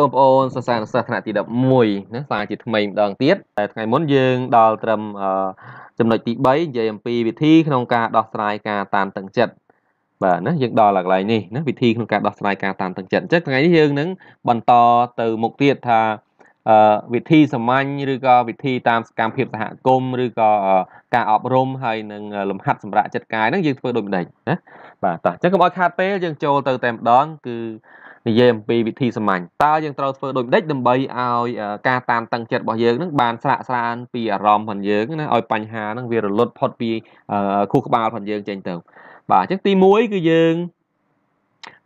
បងប្អូនសិស្សានុសិស្សថ្នាក់ទី11ណាសាជាថ្មីម្ដងទៀតតែថ្ងៃមុនយើង ដល់ត្រឹមចំណុចទី3និយាយអំពីវិធីក្នុងការដោះស្រាយការតានតឹងចិត្តបាទណាយើងដល់កន្លែងនេះណាវិធីក្នុងការដោះស្រាយការតានតឹងចិត្តអញ្ចឹងថ្ងៃនេះយើងនឹងបន្តទៅមុខទៀតថាវិធីសាមញ្ញឬក៏វិធីតាមសកម្មភាពសហគមន៍ឬក៏ការអប់រំហើយនឹងលំហាត់សម្រាប់ចិត្តកាយហ្នឹងយើងធ្វើដូចម្ដេចណាបាទតោះអញ្ចឹងកុំឲ្យខាតពេលយើងចូលទៅតែម្ដងគឺនិយាយអំពីវិធីសាមញ្ញតើយើងត្រូវធ្វើដូចម្ដេចដើម្បីឲ្យការតាមតឹងចិត្តរបស់យើងនឹងបានស្រាកស្រានពីអារម្មណ៍របស់យើងណាឲ្យបញ្ហានឹងវារលត់ផុតពីខួរក្បាលរបស់យើងចេញទៅបាទអញ្ចឹងទី1គឺយើង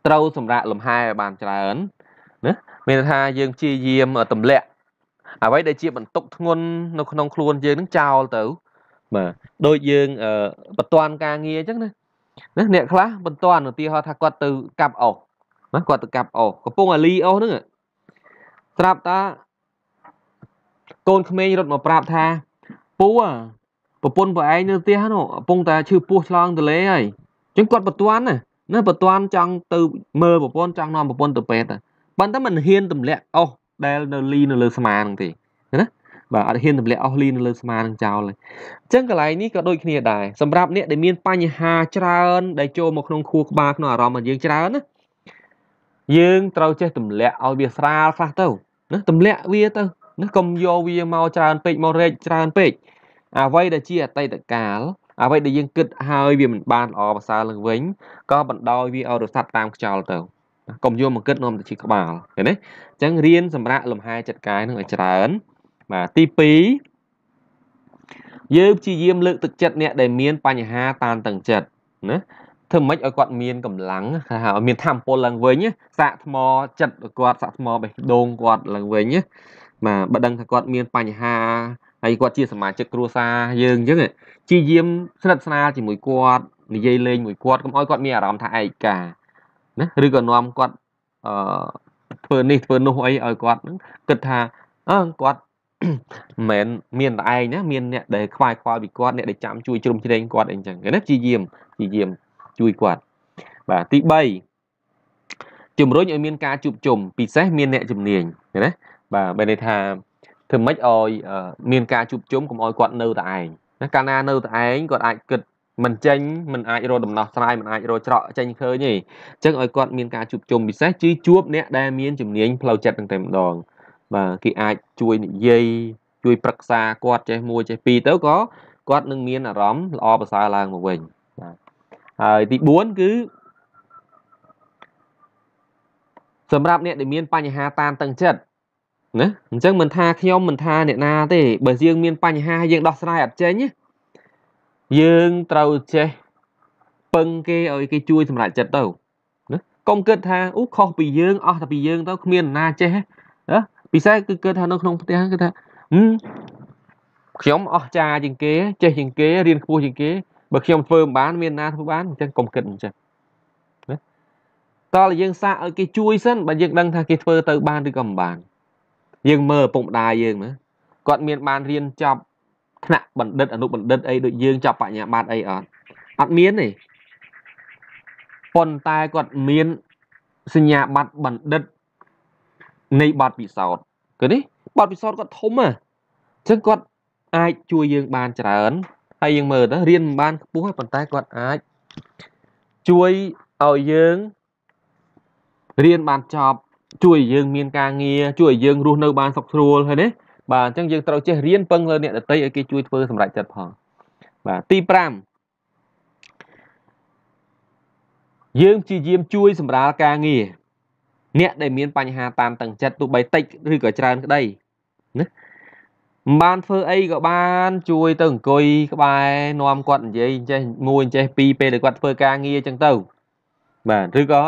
ត្រូវសម្រាកលំហែឲ្យបានច្រើនណាមានថាយើងព្យាយាមទម្លាក់អ្វីដែលជាបន្ទុកធ្ងន់នៅក្នុង ខ្លួនយើងនឹងចោលទៅបាទដូចយើងបន្ទាន់ការងារអញ្ចឹងណាណាអ្នកខ្លះបន្ទាន់ឧទាហរណ៍ថាគាត់ទៅកាប់អុសណាគាត់ទៅកាប់អោសកំពុងតែលីអោសហ្នឹងស្រាប់តាកូនក្មេងរត់មកប្រាប់ថាពូប្រពន្ធប្រឯងនៅផ្ទះនោះកំពុងតែឈឺពោះឆ្លងទលេហើយអញ្ចឹងគាត់បន្ទាន់ណាណាបន្ទាន់ចង់ទៅមើលប្រពន្ធចង់នាំប្រពន្ធទៅពេទ្យប៉ុន្តែមិនហ៊ានទម្លាក់អោសដែលនៅលីនៅលើស្មាហ្នឹងទេណាបាទអត់ហ៊ានទម្លាក់អស់លីនៅលើស្មានឹងចោលហើយអញ្ចឹងកន្លែងនេះក៏ដូចគ្នាដែរសម្រាប់អ្នកដែលមានបញ្ហាច្រើនដែលចូលមកក្នុងខួរក្បាលក្នុងអារម្មណ៍របស់យើងច្រើនណាយើងត្រូវចេះទម្លាក់ឲ្យវាស្រាលខ្លះទៅណាទម្លាក់វាទៅណាកុំយកវាមកច្រើនពេកមករែកច្រើនពេកអ្វីដែលជាអតីតកាលអ្វីដែលយើងគិតហើយវាមិនបានល្អប្រសើរឡើងវិញក៏បណ្ដោយវាឲ្យរសាត់តាមខ្យល់ទៅកុំយកមកគិតនាំទៅជាក្បាលឃើញទេអញ្ចឹងរៀនសម្រាប់លំហែចិត្តកាយនឹងឲ្យច្រើនបាទទី2យើងព្យាយាមលើកទឹកចិត្តអ្នកដែលមានបញ្ហាតានតឹងចិត្តណាធ្វើម៉េចឲ្យគាត់មានកម្លាំងឲ្យមានធមពលឡើងវិញសាកថ្មចិត្តគាត់សាកថ្មបេះដូងគាត់ឡើងវិញបាទបើដឹងថាគាត់មានបញ្ហាហើយគាត់ជាសមាជិកគ្រួសារយើងអញ្ចឹងជាយាមស្និទ្ធស្នាលជាមួយគាត់និយាយលេងមួយគាត់កុំឲ្យគាត់មានអារម្មណ៍ថាឯកាណាឬក៏នាំគាត់អឺធ្វើនេះធ្វើនោះអីឲ្យគាត់ហ្នឹងគិតថាអឺគាត់មិនមានតែឯងណាមានអ្នកដែលខ្វាយខ្វល់ពីគាត់អ្នកដែលចាំជួយជ្រោមជ្រែងគាត់អីចឹងណាជាយាមជាយាមជួយគាត់បាទទី3ជំរុញឲ្យមានការជួបជុំពិសេសមានអ្នកជំនាញណាបាទបែរន័យថាធ្វើម៉េចឲ្យមានការជួបជុំកុំឲ្យគាត់នៅតែឯងណាកាលណានៅតែឯងគាត់អាចគិតមិនចេញមិនអាចរកដំណោះស្រាយមិនអាចរកច្រកចេញឃើញទេអញ្ចឹងឲ្យគាត់មានការជួបជុំពិសេសគឺជួបអ្នកដែលមានជំនាញផ្លូវចិត្តនឹងតែម្ដងបាទគេអាចជួយនិយាយជួយប្រឹក្សាគាត់ចេះមួយចេះពីរទៅក៏គាត់នឹងមានអារម្មណ៍ល្អប្រសើរឡើងមកវិញបាទហើយទី4គឺសម្រាប់អ្នកដែលមានបញ្ហាតានតឹងចិត្តណាអញ្ចឹងមិនថាខ្ញុំមិនថា អ្នកណាទេ បើយើងមានបញ្ហាយើងដោះស្រាយអត់ចេញយើងត្រូវចេះពឹងគេឲ្យគេជួយសម្រាប់ចិត្តទៅណាកុំគិតថាអូខុសពីយើងអស់តែពីយើងទៅគ្មានណាចេះណាពិសេសគឺគិតថានៅក្នុងផ្ទះគឺថាខ្ញុំអស់ចាជាងគេ ចេះជាងគេរៀនខ្ពស់ជាងគេបើខ្ញុំធ្វើមិនបានមានណាធ្វើបានអញ្ចឹងកុំគិតអញ្ចឹងណាតោះយើងសាកឲ្យគេជួយសិនបើយើងដឹងថាគេធ្វើ ទៅបានឬក៏មិនបានយើងមើលឪពុកម្ដាយយើងណាគាត់មាន បានរៀនចប់ថ្នាក់បណ្ឌិត អនុបណ្ឌិតអីដូចយើងចប់បញ្ញាបត្រអីអត់អត់មានទេប៉ុន្តែគាត់មានសញ្ញាបត្របណ្ឌិតនៃបទពិសោធន៍ឃើញទេបទពិសោធន៍គាត់ធំហ៎អញ្ចឹងគាត់អាចជួយយើងបានច្រើនហើយយើងមើលទៅរៀនមិនបានខ្ពស់ប៉ុន្តែគាត់អាចជួយឲ្យយើងរៀនបានចប់ ជួយយើងមានការងារជួយយើងរស់នៅ បានសុខស្រួលហើយណាបាទអញ្ចឹងយើងត្រូវចេះរៀនពឹងលើអ្នកដទៃឲ្យគេជួយធ្វើសម្រេចចិត្តផងបាទទី5យើងព្យាយាមជួយ សម្រាលការងារអ្នកដែលមានបញ្ហាតានតឹងចិត្តទោះបីតិចឬក៏ច្រើន ក្តីណាបានធ្វើអីក៏បានជួយទៅអង្គុយក្បែរនាំគាត់និយាយចេះមួយចេះពីរពេលដែលគាត់ធ្វើការងារចឹងទៅបាទឬក៏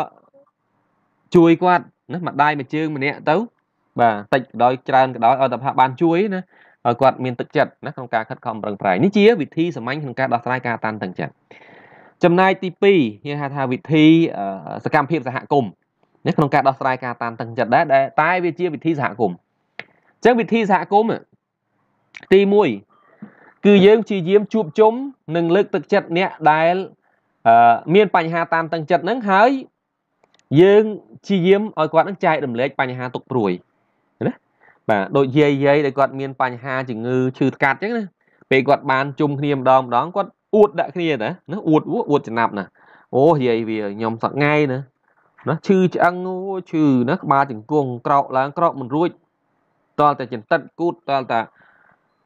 ជួយគាត់ណាមួយដៃមួយជើងម្នាក់ទៅបាទតិចក៏ដោយច្រើនក៏ដោយឲ្យតែផាបានជួយណាឲ្យគាត់មានទឹកចិត្តណាក្នុងការខិតខំប្រឹងប្រែងនេះជាវិធីសាមញ្ញក្នុងការដោះស្រាយការតានតឹងចិត្តចំណែកទី2យើងហៅថាវិធីសកម្មភាពសហគមន៍ណាក្នុងការដោះស្រាយការតានតឹងចិត្តដែរតែវាជាវិធីសហគមន៍អញ្ចឹងវិធីសហគមន៍ទី1គឺយើងព្យាយាម ជួបជុំនិងលើកទឹកចិត្តអ្នកដែលមានបញ្ហាតានតឹងចិត្តហ្នឹងហើយយើងព្យាយាមឲ្យគាត់នឹងចែករំលែកបញ្ហាទុកព្រួយណាបាទដូចយាយយាយដែលគាត់មាន បញ្ហាជំងឺឈឺថ្កាត់អញ្ចឹងណាពេលគាត់បានជុំគ្នាម្ដងម្ដងគាត់អួតដាក់គ្នាណាណាអួតអួតចំណាប់ណាអូយាយវាខ្ញុំសក់ថ្ងៃណាណាឈឺឆ្អឹងអូឈឺណាក្បាលជង្គង់ក្រោកឡើងក្រោកមិនរួចតលតែចន្តិតគូតតលតែ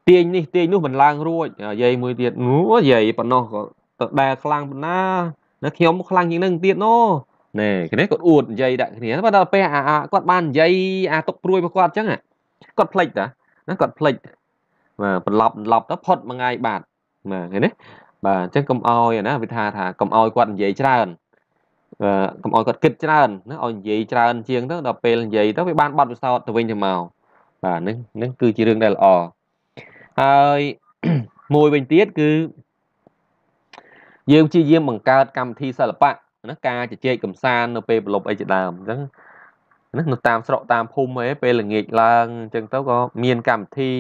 ទាញនេះទាញនោះមិនឡើងរួចយាយមួយទៀតអូយាយប៉ុណ្ណោះក៏ទៅដែលខ្លាំងប៉ុណ្ណានៅខ្ញុំខ្លាំងជាងនឹងទៀតណូណែគ្នាគាត់អួតនិយាយដាក់គ្នាបើដល់ពេលអាគាត់បាននិយាយអាទុកព្រួយរបស់គាត់អញ្ចឹងគាត់ភ្លេចតាណាគាត់ភ្លេចបាទបន្លប់បន្លប់ទៅផុតមួយថ្ងៃបាទបាទឃើញទេបាទអញ្ចឹងកុំអោយណាវាថាថាកុំអោយគាត់និយាយច្រើនបាទកុំអោយគាត់គិតច្រើនណាឲ្យនិយាយច្រើនជាងទៅដល់ពេលនិយាយទៅវាបានបត់ពិសោធន៍ទៅវិញទៅមកបាទនេះនេះគឺជារឿងដែលល្អហើយមួយវិញទៀតគឺយើងព្យាយាមបង្កើតកម្មវិធីសិល្បៈណាការជជែកកម្សាន្តនៅពេលប្រឡប់អីជាដើមអញ្ចឹងណានៅតាមស្រុកតាមភូមិអីពេលល្ងាចឡើងអញ្ចឹងទៅក៏មានកម្មវិធី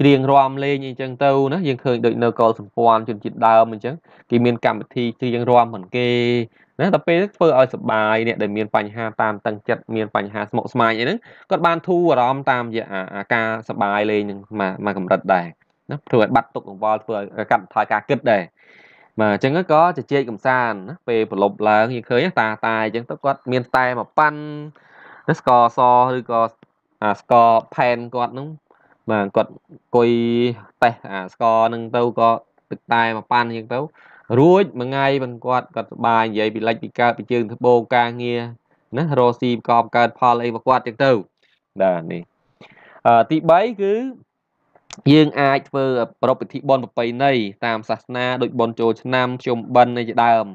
ច្រៀងរាំលេងអញ្ចឹងទៅណាយើងឃើញដូចនៅកលសម្ព័ន្ធជនជាតិដើមអញ្ចឹងគេមានកម្មវិធីច្រៀងរាំមិនគេណាដល់ពេលធ្វើឲ្យសុបាយអ្នកដែលមានបញ្ហាតាមតឹងចិត្តមានបញ្ហាស្មុគស្មាញអីហ្នឹងគាត់បានធូរអារម្មណ៍តាមរយៈអាការសុបាយលេងហ្នឹងមកមកកម្រិតដែរណាធ្វើឲ្យបាត់ទុកកង្វល់ធ្វើឲ្យកាត់បន្ថយការគិតដែរបាទអញ្ចឹងក៏ជជែកកំសាន្តណាពេលប្រឡប់ឡើងយើងឃើញតាតាអញ្ចឹងទៅគាត់មានតែមកប៉ាន់ស្កសឬក៏អាស្កផែនគាត់ហ្នឹងបាទគាត់អង្គុយតេះអាស្កហ្នឹងទៅក៏ទឹកតែមកប៉ាន់អញ្ចឹងទៅរួចមួយថ្ងៃមិនគាត់គាត់សុបាយនិយាយពីលិចពីកើតពីជើងត្បូងការងារណារស់ស៊ីប្រកបកើតផលអីរបស់គាត់ចឹងទៅបាទនេះអឺទី3គឺយើងអាចធ្វើប្រពៃពិធីបុណ្យប្រពៃណីតាមសាសនាដូចបុណ្យចូលឆ្នាំភ្ជុំបិណ្ឌនៃជាដើម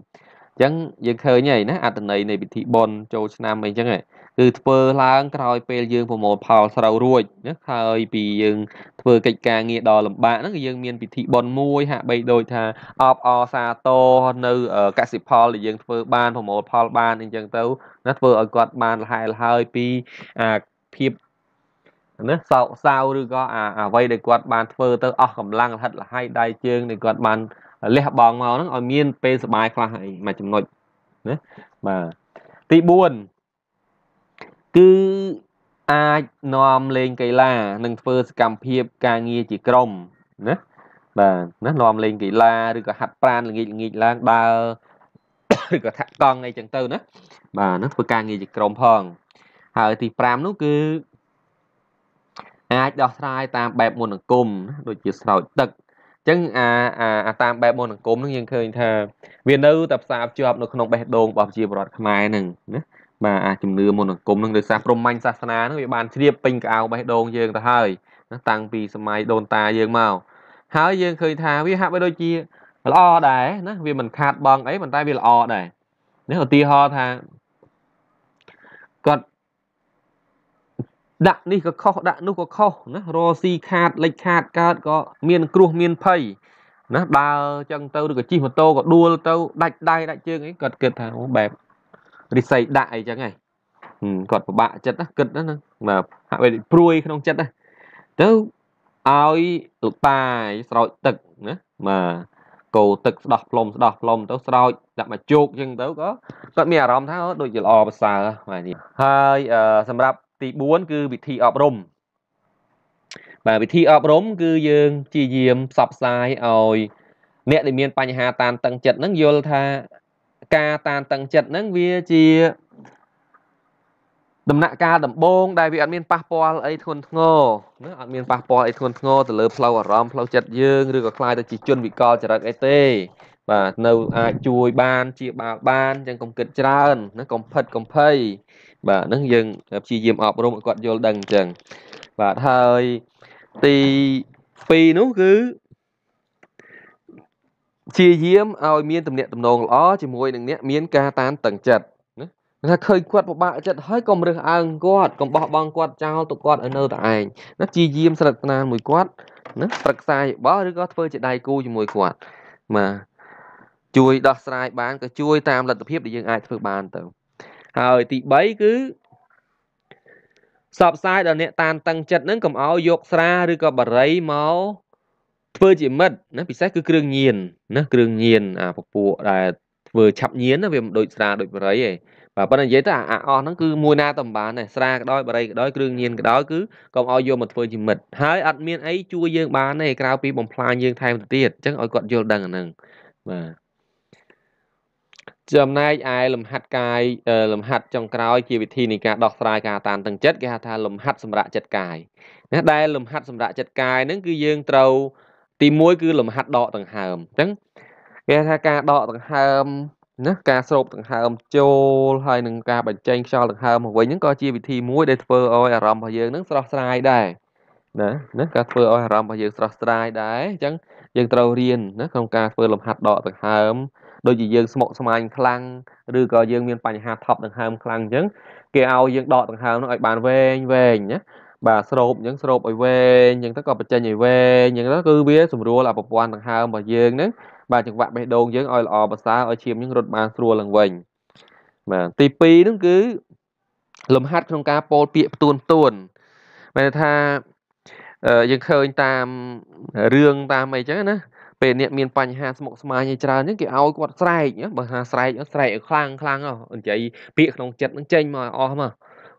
អញ្ចឹងយើងឃើញហើយណាអត្តន័យនៃពិធីបុណ្យចូលឆ្នាំអីចឹងហ្នឹងគឺធ្វើឡើងក្រោយពេលយើងប្រមូលផលស្រូវរួចណាហើយពីយើងធ្វើកិច្ចការងារដ៏លំបាកហ្នឹងគឺយើងមានពិធីបុណ្យមួយហាក់បីដូចថាអបអសាទរនៅកសិផលដែលយើងធ្វើបានប្រមូលផលបានអញ្ចឹងទៅណាធ្វើឲ្យគាត់បានលហើយលហើយពីអាភាពណាសោកសៅឬក៏អាអ្វីដែលគាត់បានធ្វើទៅអស់កម្លាំងលហិតលហើយដៃជើងដែលគាត់បានលះបង់មកហ្នឹងឲ្យមានពេលសុបាយខ្លះហើយមួយចំណុចណាបាទទី4គឺអាចនាំលេងកីឡានិងធ្វើសកម្មភាពការងារជាក្រុមណាបាទណានាំលេងកីឡាឬក៏ហាត់ប្រាណល្ងាចល្ងាចឡើងដើរឬក៏ថាក់កង់អីចឹងទៅណាបាទនឹងធ្វើការងារជាក្រុមផងហើយទី5នោះគឺអាចដោះស្រាយតាមបែបមុនអង្គមដូចជាស្រោចទឹកអញ្ចឹង អាអាតាមបែបមុនអង្គមនឹងយើងឃើញថាវានៅតែផ្សារភ្ជាប់នៅក្នុងបេះដូងរបស់ប្រជាពលរដ្ឋខ្មែរហ្នឹងណាបាទអាជំនឿមន្តគមនឹងដោយសារព្រំមាញ់សាសនានឹងវាបានជ្រាបពេញកៅបេះដូងយើងទៅហើយតាំងពីសម័យដូនតាយើងមកហើយយើងឃើញថាវាហាក់បីដូចជាល្អដែរណាវាមិនខាតបងអីប៉ុន្តែវាល្អដែរនេះឧទាហរណ៍ថាគាត់ដាក់នេះក៏ខុសដាក់នោះក៏ខុសណារស៊ីខាតលិចខាតកើតក៏មានគ្រោះមានភ័យណាបើចឹងទៅឬក៏ជិះម៉ូតូក៏ដួលទៅដាច់ដៃដាច់ជើងអីគាត់គិតថាបែបរិស័យដាក់អីចឹងហ្នឹងគាត់ពិបាកចិត្តណាគិតណាណាហាក់បីព្រួយក្នុងចិត្តណាទៅឲ្យលោកតាយស្រោចទឹកណាបាទកោទឹកស្ដោះផ្លុំស្ដោះផ្លុំទៅស្រោចដាក់មកជោគចឹងទៅក៏គាត់មានអារម្មណ៍ថាដូចជាល្អប្រសើរបាទនេះហើយសម្រាប់ទី4គឺវិធីអប់រំបាទវិធីអប់រំគឺយើងព្យាយាមផ្សព្វផ្សាយឲ្យអ្នកដែលមាន បញ្ហាតានតឹងចិត្តហ្នឹងយល់ថាការតានតឹងចិត្តហ្នឹងវាជាដំណាក់កាលដំបូងដែលវាអត់មានប៉ះពាល់អីធ្ងន់ធ្ងរណាអត់មានប៉ះពាល់អីធ្ងន់ធ្ងរទៅលើផ្លូវអារម្មណ៍ផ្លូវចិត្តយើងឬក៏ខ្លាយទៅជាជនវិកលចរិតអីទេបាទនៅអាចជួយបានជាបាលបានចឹងកុំគិតច្រើនណាកុំផិតកុំភ័យបាទហ្នឹងយើងព្យាយាមអប់រំឲ្យគាត់យល់ដឹងចឹងបាទហើយទី2នោះគឺព្យាយាមឲ្យមានទំនាក់ទំនងល្អជាមួយនឹងអ្នកមានការតានតឹងចិត្តណាថាឃើញគាត់ពិបាកចិត្តហើយកុំរើសអើងគាត់កុំបោះបង់គាត់ចោលទុកគាត់ឲ្យនៅតែឯងណាព្យាយាមស្និទ្ធស្នាលមួយគាត់ណាប្រឹក្សាយោបល់ឬក៏ធ្វើជាដៃគូជាមួយគាត់បាទជួយដោះស្រាយ បានក៏ជួយ តាមលទ្ធភាពដែលយើងអាចធ្វើបានទៅហើយទី3គឺសបផ្សាយដល់អ្នកតានតឹងចិត្តនឹងកុំឲ្យយកស្រាឬក៏បរិយមកធ្វើជាមិត្តណាពិសេសគឺគ្រឿងញៀនណាគ្រឿងញៀនអាពពួកដែលធ្វើឆាប់ញៀនណាវាមិនដូចស្រាដូចបរិយទេបាទប៉ុន្តែនិយាយទៅអាអស់ហ្នឹងគឺមួយណាតំបានដែរស្រាក៏ដោយបរិយក៏ដោយគ្រឿងញៀនក៏ដោយគឺកុំឲ្យយកមកធ្វើជាមិត្តហើយអត់មានអីជួយយើងបានទេក្រៅពីបំផ្លាញយើងថែមទៅទៀតអញ្ចឹងឲ្យគាត់យល់ដឹងអាហ្នឹងបាទចំណែកឯលំហាត់កាយលំហាត់ចុងក្រោយជាវិធីនៃការដោះស្រាយការតានតឹងចិត្តគេហៅថាលំហាត់សម្រាប់ចិត្តកាយណាដែលលំហាត់សម្រាប់ចិត្តកាយហ្នឹងគឺយើងត្រូវទី1គឺលំហាត់ដកដង្ហើមអញ្ចឹងគេថាការដកដង្ហើមណាការស្រូបដង្ហើមចូលហើយនឹងការបញ្ចេញខ្យល់ដង្ហើមមកវិញហ្នឹងក៏ជាវិធីមួយដែលធ្វើឲ្យអារម្មណ៍របស់យើងហ្នឹងស្រស់ស្រាយដែរណាណាការធ្វើឲ្យអារម្មណ៍របស់យើងស្រស់ស្រាយដែរអញ្ចឹង យើងត្រូវរៀនណាក្នុងការធ្វើលំហាត់ដកដង្ហើមដូចជាយើងស្មុកស្មាញ ខ្លាំងឬក៏យើងមានបញ្ហាថប់ដង្ហើមខ្លាំងអញ្ចឹងគេឲ្យយើងដកដង្ហើមនោះឲ្យបានវែងវែងណាបាទស្រូបអញ្ចឹងស្រូបឲ្យវែងអញ្ចឹងទៅក៏បញ្ចេញឲ្យវែងអញ្ចឹងទៅគឺវាស្រួលអាប្រព័ន្ធដង្ហើមរបស់យើងហ្នឹងបាទចង្វាក់បេះដូងយើងឲ្យល្អប្រសើរឲ្យឈាមយើងរត់បានស្រួលឡើងវិញបាទទី2ហ្នឹងគឺលំហាត់ក្នុងការពោលពាក្យផ្ទួនផ្ទួនមែនថាយើងឃើញតាមរឿងតាមអីចឹងណាពេលអ្នកមានបញ្ហាស្មុគស្មាញអីច្រើនហ្នឹងគេឲ្យគាត់ស្រែកបើថាស្រែកស្រែកឲ្យខ្លាំងខ្លាំងអញ្ចឹងពាក្យក្នុងចិត្តហ្នឹងចេញមកអស់មក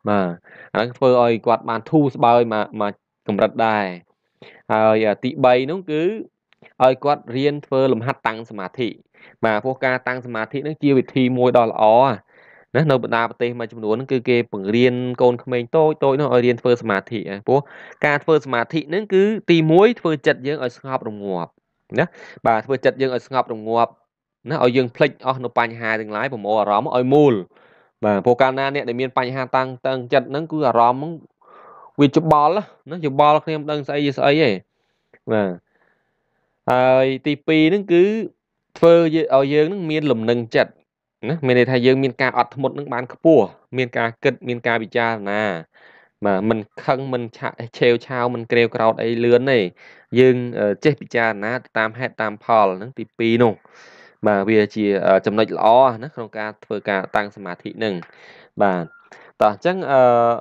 បាទអាហ្នឹងធ្វើឲ្យគាត់បានធូរស្បើយមកមកកម្រិតដែរហើយទី3នោះគឺឲ្យគាត់រៀនធ្វើលំហាត់តាំងសមាធិបាទព្រោះការតាំងសមាធិនឹងជាវិធីមួយដ៏ល្អណានៅបណ្ដាប្រទេសមួយចំនួនហ្នឹងគឺគេបង្រៀនកូនក្មេងតូចតូចនោះឲ្យរៀនធ្វើសមាធិព្រោះការធ្វើសមាធិហ្នឹងគឺទី1ធ្វើចិត្តយើងឲ្យស្ងប់រងាប់ណាបាទធ្វើចិត្តយើងឲ្យស្ងប់រងាប់ណាឲ្យយើងភ្លេចអស់នៅបញ្ហាទាំងឡាយប្រមូលអារម្មណ៍ឲ្យមូលបាទព្រោះកាលណាអ្នកដែលមានបញ្ហាតាំងតឹងចិត្តហ្នឹងគឺអារម្មណ៍ហ្នឹងវាច្បល់ណាច្បល់គ្នាមិនដឹងស្អីជាស្អីទេបាទហើយទី2ហ្នឹងគឺ ធ្វើឲ្យយើងនឹងមាន លំនឹងចិត្តណាមានន័យថាយើងមានការអត់ធ្មត់នឹងបានខ្ពស់មាន ការគិតមានការពិចារណាបាទមិន ខឹងមិនឆាក់ឆេវឆាវមិនក្រេវក្រោតអីលឿនទេយើងចេះពិចារណា តាមហេតុតាមផលហ្នឹងទី2នោះបាទវាជាចំណុចល្អណាក្នុងការធ្វើការតាំងសមាធិនឹងបាទតោះអញ្ចឹង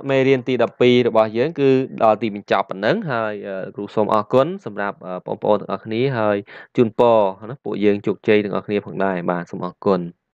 មេរៀនទី12របស់យើង គឺដល់ទីបញ្ចប់ប៉ុណ្ណឹងហើយគ្រូសូមអរគុណសម្រាប់បងប្អូនទាំងអស់គ្នាហើយជូនពរណាពួកយើងជោគជ័យទាំងអស់គ្នាផងដែរបាទសូមអរគុណ